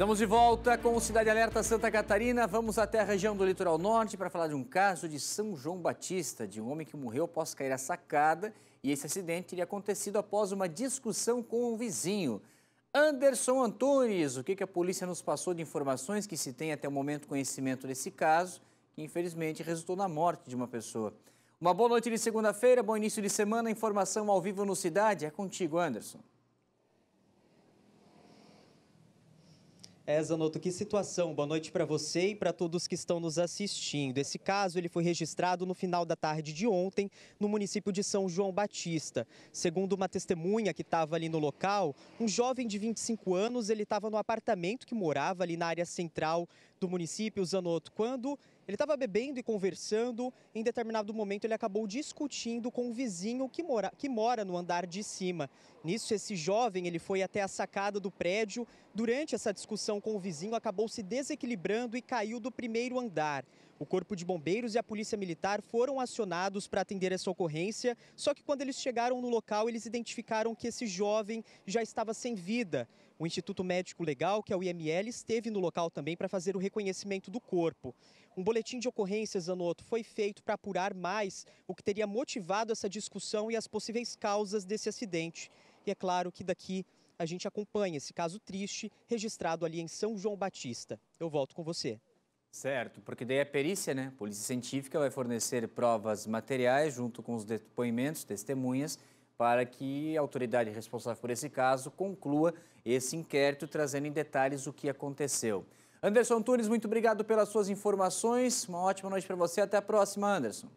Estamos de volta com o Cidade Alerta Santa Catarina. Vamos até a região do litoral norte para falar de um caso de São João Batista, de um homem que morreu após cair a sacada. E esse acidente teria acontecido após uma discussão com um vizinho. Anderson Antunes, o que, que a polícia nos passou de informações que se tem até o momento conhecimento desse caso, que infelizmente resultou na morte de uma pessoa. Uma boa noite de segunda-feira, bom início de semana, informação ao vivo no Cidade. É contigo, Anderson. É, Zanotto, que situação. Boa noite para você e para todos que estão nos assistindo. Esse caso ele foi registrado no final da tarde de ontem, no município de São João Batista. Segundo uma testemunha que estava ali no local, um jovem de 25 anos, ele estava no apartamento que morava ali na área central do município, Zanotto, quando ele estava bebendo e conversando, em determinado momento ele acabou discutindo com o vizinho que mora, que mora no andar de cima. Nisso, esse jovem ele foi até a sacada do prédio. Durante essa discussão com o vizinho, acabou se desequilibrando e caiu do primeiro andar. O Corpo de Bombeiros e a Polícia Militar foram acionados para atender essa ocorrência, só que quando eles chegaram no local, eles identificaram que esse jovem já estava sem vida. O Instituto Médico Legal, que é o IML, esteve no local também para fazer o reconhecimento do corpo. Um boletim de ocorrências, Anoto, foi feito para apurar mais o que teria motivado essa discussão e as possíveis causas desse acidente. E é claro que daqui a gente acompanha esse caso triste registrado ali em São João Batista. Eu volto com você. Certo, porque daí a é perícia, né? A polícia científica vai fornecer provas materiais junto com os depoimentos, testemunhas, para que a autoridade responsável por esse caso conclua esse inquérito, trazendo em detalhes o que aconteceu. Anderson Tunes, muito obrigado pelas suas informações. Uma ótima noite para você. Até a próxima, Anderson.